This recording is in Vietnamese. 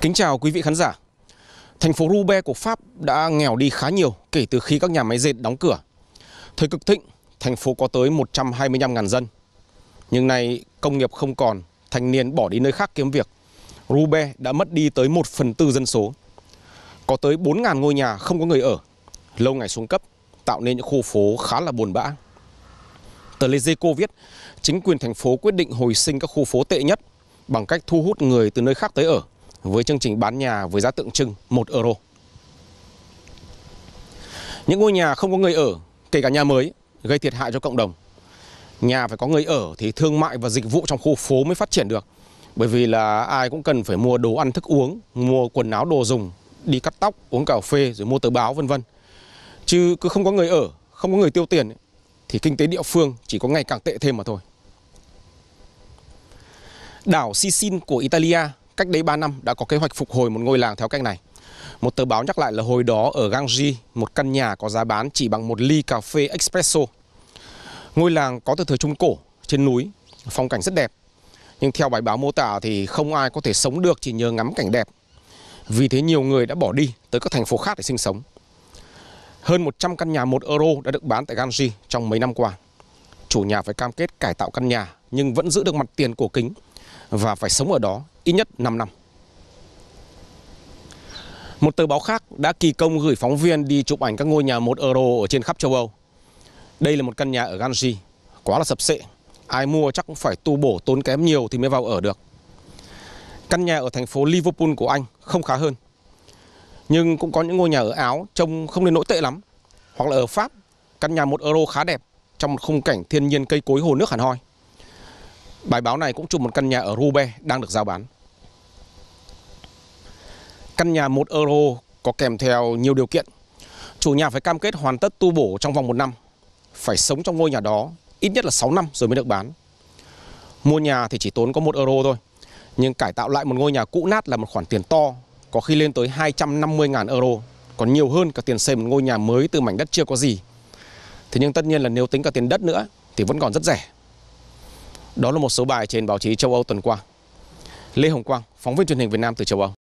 Kính chào quý vị khán giả. Thành phố Roubaix của Pháp đã nghèo đi khá nhiều kể từ khi các nhà máy dệt đóng cửa. Thời cực thịnh, thành phố có tới 125.000 dân. Nhưng nay công nghiệp không còn, thanh niên bỏ đi nơi khác kiếm việc. Roubaix đã mất đi tới 1 phần tư dân số. Có tới 4.000 ngôi nhà không có người ở, lâu ngày xuống cấp, tạo nên những khu phố khá là buồn bã. Tờ Lezeco viết, chính quyền thành phố quyết định hồi sinh các khu phố tệ nhất bằng cách thu hút người từ nơi khác tới ở với chương trình bán nhà với giá tượng trưng 1 euro. Những ngôi nhà không có người ở, kể cả nhà mới, gây thiệt hại cho cộng đồng. Nhà phải có người ở thì thương mại và dịch vụ trong khu phố mới phát triển được. Bởi vì là ai cũng cần phải mua đồ ăn thức uống, mua quần áo đồ dùng, đi cắt tóc, uống cà phê rồi mua tờ báo vân vân. Chứ cứ không có người ở, không có người tiêu tiền thì kinh tế địa phương chỉ có ngày càng tệ thêm mà thôi. Đảo Sicin của Italia cách đây 3 năm đã có kế hoạch phục hồi một ngôi làng theo cách này. Một tờ báo nhắc lại là hồi đó ở Gangji, một căn nhà có giá bán chỉ bằng một ly cà phê espresso. Ngôi làng có từ thời Trung Cổ, trên núi, phong cảnh rất đẹp. Nhưng theo bài báo mô tả thì không ai có thể sống được chỉ nhờ ngắm cảnh đẹp. Vì thế nhiều người đã bỏ đi tới các thành phố khác để sinh sống. Hơn 100 căn nhà 1 euro đã được bán tại Gangji trong mấy năm qua. Chủ nhà phải cam kết cải tạo căn nhà nhưng vẫn giữ được mặt tiền cổ kính và phải sống ở đó ít nhất 5 năm. Một tờ báo khác đã kỳ công gửi phóng viên đi chụp ảnh các ngôi nhà 1 euro ở trên khắp châu Âu. Đây là một căn nhà ở Ganji, quá là sập sệ. Ai mua chắc cũng phải tu bổ tốn kém nhiều thì mới vào ở được. Căn nhà ở thành phố Liverpool của Anh không khá hơn. Nhưng cũng có những ngôi nhà ở Áo trông không đến nỗi tệ lắm. Hoặc là ở Pháp, căn nhà 1 euro khá đẹp trong một khung cảnh thiên nhiên cây cối hồ nước hẳn hoi. Bài báo này cũng chụp một căn nhà ở Roubaix đang được giao bán. Căn nhà 1 euro có kèm theo nhiều điều kiện. Chủ nhà phải cam kết hoàn tất tu bổ trong vòng 1 năm, phải sống trong ngôi nhà đó ít nhất là 6 năm rồi mới được bán. Mua nhà thì chỉ tốn có 1 euro thôi, nhưng cải tạo lại một ngôi nhà cũ nát là một khoản tiền to, có khi lên tới 250.000 euro, còn nhiều hơn cả tiền xây một ngôi nhà mới từ mảnh đất chưa có gì. Thế nhưng tất nhiên là nếu tính cả tiền đất nữa thì vẫn còn rất rẻ. Đó là một số bài trên báo chí châu Âu tuần qua. Lê Hồng Quang, phóng viên truyền hình Việt Nam từ châu Âu.